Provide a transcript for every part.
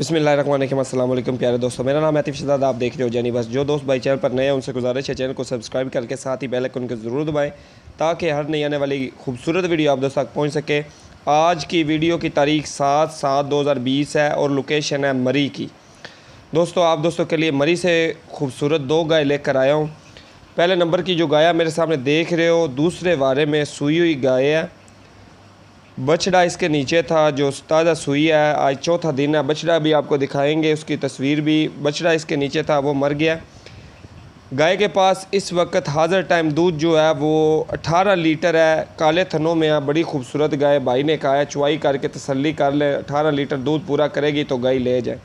बसमिलकुम प्यारे दोस्तों मेरा नाम आतिफ शदाद आप देख रहे हो जानी बस जो दोस्त भाई चैनल पर नए हैं उनसे गुजारिश है चैनल को सब्सक्राइब करके साथ ही बेल आइकन को ज़रूर दबाएं ताकि हर नई आने वाली खूबसूरत वीडियो आप दोस्तों तक पहुंच सके आज की वीडियो की तारीख सात सात दो हज़ार बीस है और लोकेशन है मरी की दोस्तों आप दोस्तों के लिए मरी से खूबसूरत दो गाय लेकर आया हूँ पहले नंबर की जो गाय मेरे सामने देख रहे हो दूसरे वारे में सूई हुई गाय है बछड़ा इसके नीचे था जो ताज़ा सुई है आज चौथा दिन है बछड़ा भी आपको दिखाएंगे उसकी तस्वीर भी बछड़ा इसके नीचे था वो मर गया गाय के पास इस वक्त हाजिर टाइम दूध जो है वो 18 लीटर है काले थनों में है बड़ी खूबसूरत गाय भाई ने कहा है चुवाई करके तसल्ली कर ले 18 लीटर दूध पूरा करेगी तो गाय ले जाए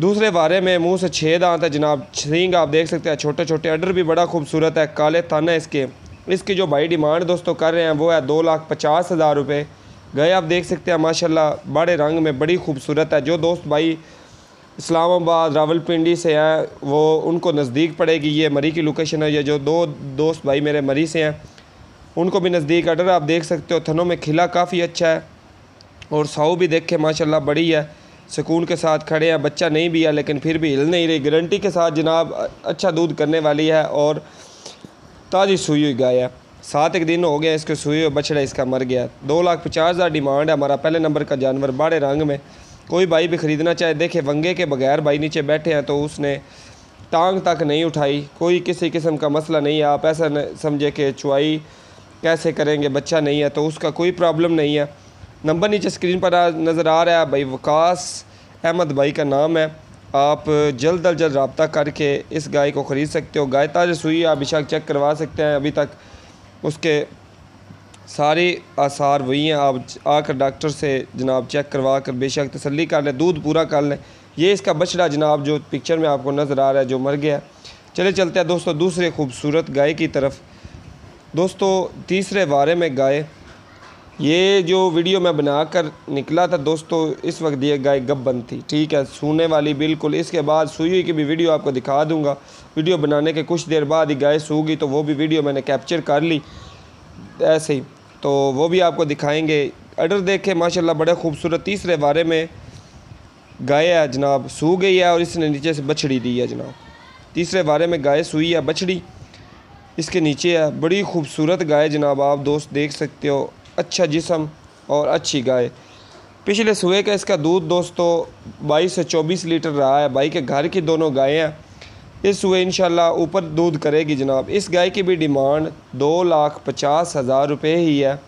दूसरे बारे में मुंह से छेद आता है जनाब सींग आप देख सकते हैं छोटे छोटे अडर भी बड़ा खूबसूरत है काले थन है इसके इसकी जो भाई डिमांड दोस्तों कर रहे हैं वो है दो लाख पचास हज़ार रुपये गए आप देख सकते हैं माशाल्लाह बड़े रंग में बड़ी खूबसूरत है जो दोस्त भाई इस्लामाबाद रावलपिंडी से हैं वो उनको नज़दीक पड़ेगी ये मरी की लोकेशन है ये जो दो दोस्त भाई मेरे मरी से हैं उनको भी नज़दीक अडर आप देख सकते हो थनों में खिला काफ़ी अच्छा है और साऊ भी देखे माशाल्लाह बड़ी है सुकून के साथ खड़े हैं बच्चा नहीं भी है लेकिन फिर भी हिल नहीं रही गारंटी के साथ जनाब अच्छा दूध करने वाली है और ताज़ी सुई हुई गाय है सात एक दिन हो गया इसके सुई हुए बछड़ा इसका मर गया दो लाख पचास हज़ार डिमांड है हमारा पहले नंबर का जानवर बाड़े रंग में कोई भाई भी ख़रीदना चाहे देखे वंगे के बगैर भाई नीचे बैठे हैं तो उसने टांग तक नहीं उठाई कोई किसी किस्म का मसला नहीं है आप ऐसा समझे कि चुआई कैसे करेंगे बच्चा नहीं है तो उसका कोई प्रॉब्लम नहीं है नंबर नीचे स्क्रीन पर नज़र आ रहा है भाई वकास अहमद भाई का नाम है आप जल्द अज जल्द रबता करके इस गाय को ख़रीद सकते हो गाय ताज़ सुई आप बेशक चेक करवा सकते हैं अभी तक उसके सारे आसार वही हैं आप आकर डॉक्टर से जनाब चेक करवा कर बेशक तसली कर लें दूध पूरा कर लें ये इसका बछड़ा जनाब जो पिक्चर में आपको नज़र आ रहा है जो मर गया चले चलते हैं दोस्तों दूसरे खूबसूरत गाय की तरफ दोस्तों तीसरे बारे में गाय ये जो वीडियो मैं बनाकर निकला था दोस्तों इस वक्त ये गाय गप बंद थी ठीक है सूने वाली बिल्कुल इसके बाद सूई की भी वीडियो आपको दिखा दूंगा वीडियो बनाने के कुछ देर बाद ही गाय सूगी तो वो भी वीडियो मैंने कैप्चर कर ली ऐसे ही तो वो भी आपको दिखाएंगे अडर देखे माशाल्लाह बड़े खूबसूरत तीसरे बारे में गाय है जनाब सू गई है और इसने नीचे से बछड़ी दी है जनाब तीसरे बारे में गाय सूई है बछड़ी इसके नीचे है बड़ी खूबसूरत गाय जनाब आप दोस्त देख सकते हो अच्छा जिसम और अच्छी गाय पिछले सुबह का इसका दूध दोस्तों बाईस से चौबीस लीटर रहा है भाई के घर की दोनों गायें हैं इस सुबह इन ऊपर दूध करेगी जनाब इस गाय की भी डिमांड दो लाख पचास हज़ार रुपये ही है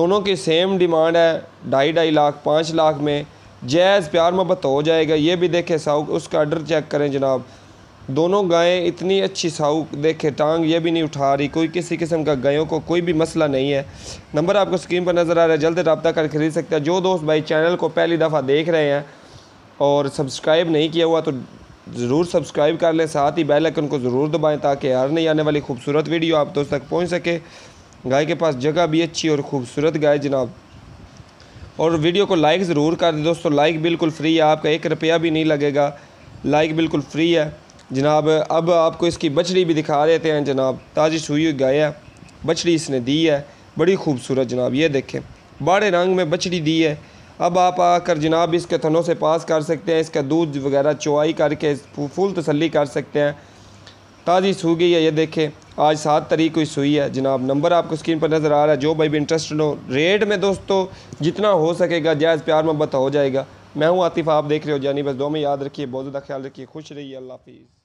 दोनों की सेम डिमांड है ढाई ढाई लाख पाँच लाख में जैज़ प्यार मोहब्बत हो जाएगा ये भी देखें साउक उसका आर्डर चेक करें जनाब दोनों गायें इतनी अच्छी साहू देखे टांग ये भी नहीं उठा रही कोई किसी किस्म का गायों को कोई भी मसला नहीं है नंबर आपको स्क्रीन पर नज़र आ रहा है जल्द रबता कर खरीद सकते हैं जो दोस्त भाई चैनल को पहली दफ़ा देख रहे हैं और सब्सक्राइब नहीं किया हुआ तो ज़रूर सब्सक्राइब कर लें साथ ही बेल आइकन को ज़रूर दबाएं ताकि हर नहीं आने वाली खूबसूरत वीडियो आप दोस्त तक पहुँच सके गाय के पास जगह भी अच्छी और खूबसूरत गाय जनाब और वीडियो को लाइक ज़रूर कर दें दोस्तों लाइक बिल्कुल फ्री है आपका एक रुपया भी नहीं लगेगा लाइक बिल्कुल फ्री है जनाब अब आपको इसकी बछड़ी भी दिखा देते हैं जनाब ताज़ी सूई हुई गाय है बछड़ी इसने दी है बड़ी खूबसूरत जनाब ये देखें बाड़े रंग में बछड़ी दी है अब आप आकर जनाब इसके थनों से पास कर सकते हैं इसका दूध वगैरह चुवाई करके फूल तसली कर सकते हैं ताज़ी सू गई है ये देखें आज सात तारीख को सुई है जनाब नंबर आपको स्क्रीन पर नज़र आ रहा है जो भाई भी इंटरेस्टेड हो रेट में दोस्तों जितना हो सकेगा जायज़ प्यार मोहब्बत हो जाएगा मैं हूँ आतिफ़ आप देख रहे हो जानी बस दो में याद रखिए बहुत ज़्यादा ख्याल रखिए खुश रहिए अल्लाह हाफिज़